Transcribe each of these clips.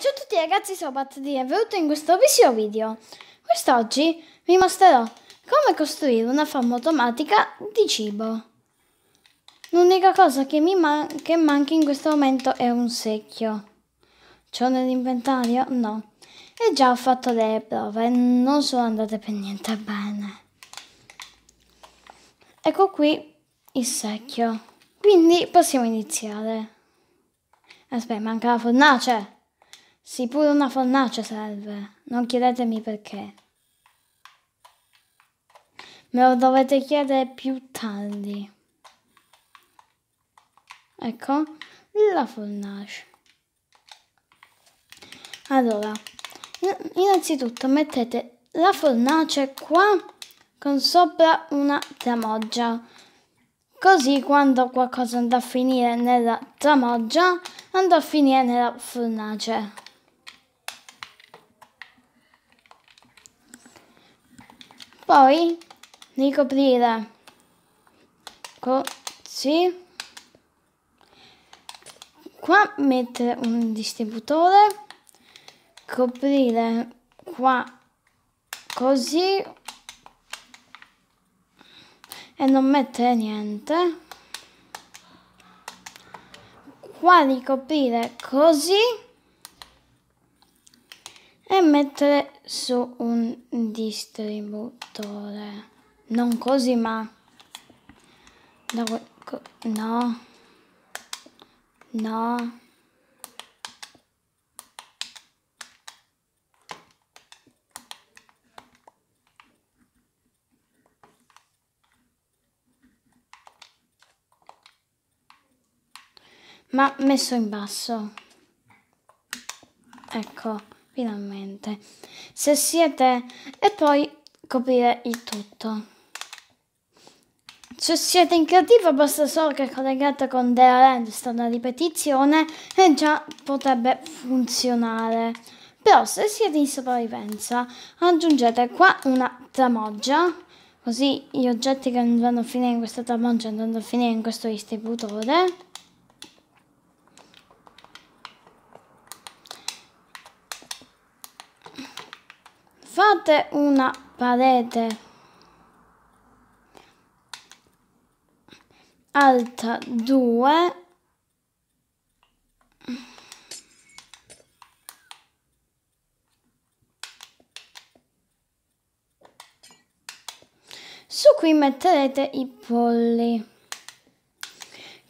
ciao a tutti ragazzi, sono Battati e benvenuti in questo bellissimo video. Quest'oggi vi mostrerò come costruire una forma automatica di cibo. L'unica cosa che mi man che manca in questo momento è un secchio. C'ho nell'inventario? No. E già ho fatto le prove, non sono andate per niente bene. Ecco qui il secchio. Quindi possiamo iniziare. Aspetta, manca la fornace! Sì, pure una fornace serve. Non chiedetemi perché. Me lo dovete chiedere più tardi. Ecco, la fornace. Allora, innanzitutto mettete la fornace qua con sopra una tramoggia. Così quando qualcosa andrà a finire nella tramoggia, andrà a finire nella fornace. Poi ricoprire così. Qua mettere un distributore, coprire qua così e non mettere niente. Qua ricoprire così e mettere su un distributore non così ma no no ma messo in basso ecco finalmente se siete e poi coprire il tutto se siete in creativa basta solo che collegate con della redstone la ripetizione e già potrebbe funzionare però se siete in sopravvivenza aggiungete qua una tramoggia così gli oggetti che andranno a finire in questa tramoggia andranno a finire in questo distributore parte una parete alta 2 su cui metterete i polli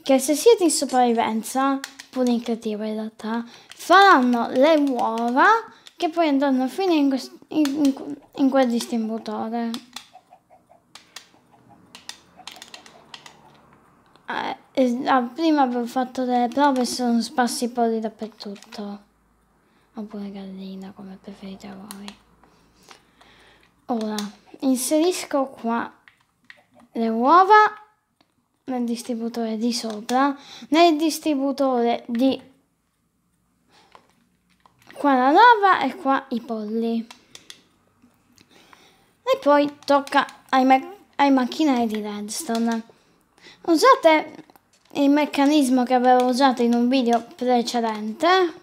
che se siete in sopravvivenza pure in cattiva in realtà faranno le uova che poi andranno a finire in, quest, in, in quel distributore. Eh, ah, prima avevo fatto delle prove e sono sparsi polli dappertutto. Oppure gallina, come preferite voi. Ora, inserisco qua le uova nel distributore di sopra, nel distributore di qua la lava e qua i polli. E poi tocca ai, ma ai macchinari di redstone. Usate il meccanismo che avevo usato in un video precedente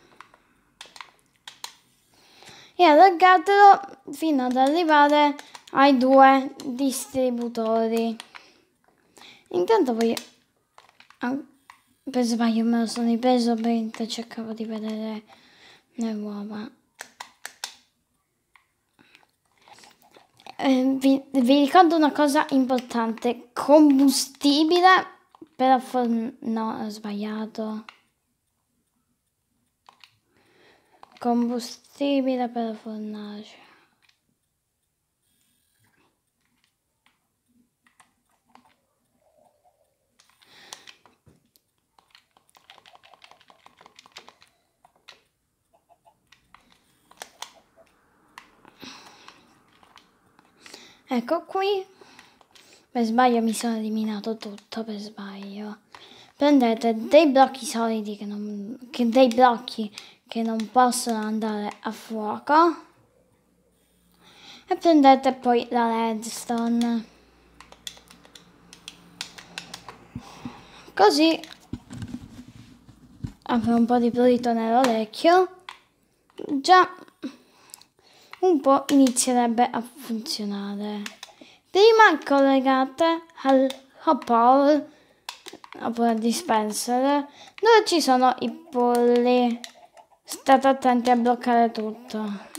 e allargatelo fino ad arrivare ai due distributori. Intanto voi... Ah, per sbaglio me lo sono ripreso mentre cercavo di vedere le uova. Eh, vi, vi, ricordo una cosa importante, combustibile per fornire... no, ho sbagliato. Combustibile per fornace. Ecco qui. Per sbaglio mi sono eliminato tutto, per sbaglio. Prendete dei blocchi solidi che non, che dei blocchi che non possono andare a fuoco. E prendete poi la redstone. Così apro un po' di prurito nell'orecchio. Già un po' inizierebbe a funzionare. Prima collegate al hopper oppure al dispenser dove ci sono i polli. State attenti a bloccare tutto.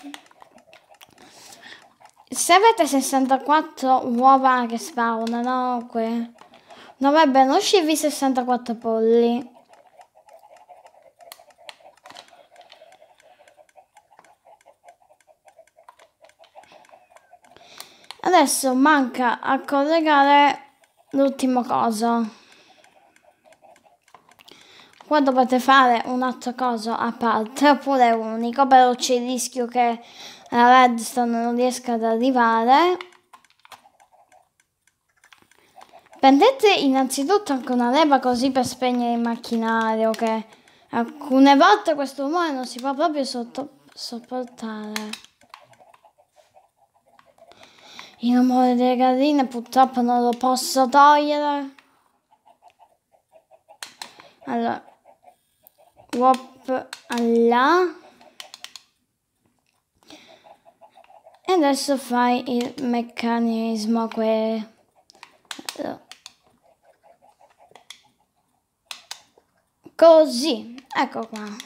Se avete 64 uova che spawnano qui, dovrebbero uscirvi 64 polli. Adesso manca a collegare l'ultima cosa. Qua dovete fare un altro coso a parte oppure unico, però c'è il rischio che la redstone non riesca ad arrivare. Prendete innanzitutto anche una leva così per spegnere il macchinario che alcune volte questo rumore non si può proprio sopportare. Il amore delle galline purtroppo non lo posso togliere. Allora, wop alla. E adesso fai il meccanismo qui. Allora. Così, ecco qua.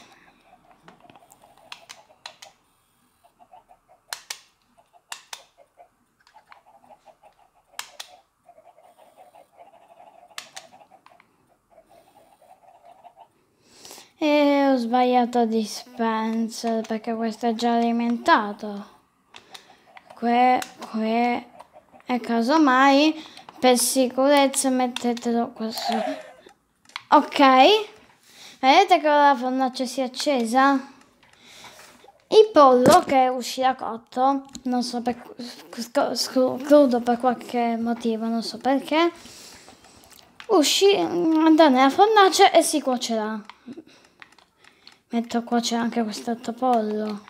sbagliato dispenser perché questo è già alimentato. Que, que. E casomai per sicurezza mettetelo questo. Ok. Vedete che ora la fornace si è accesa? Il pollo che uscirà cotto, non so per, crudo per qualche motivo, non so perché, uscirà nella fornace e si cuocerà. Metto qua c'è anche questo topollo.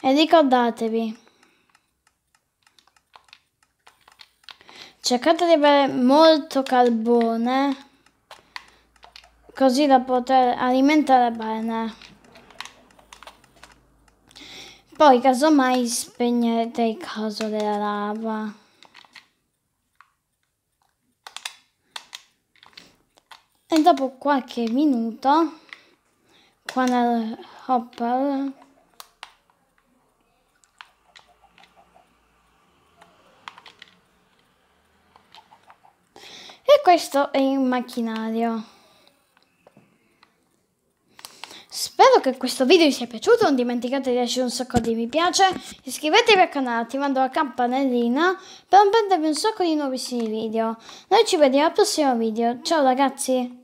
E ricordatevi. Cercate di avere molto carbone. Così da poter alimentare bene. Poi casomai spegnerete il caso della lava. E dopo qualche minuto Juana Hopper. Eh. E questo è il macchinario. Spero che questo video vi sia piaciuto, non dimenticate di lasciare un sacco di mi piace, iscrivetevi al canale attivando la campanellina per non perdervi un sacco di nuovi video. Noi ci vediamo al prossimo video, ciao ragazzi!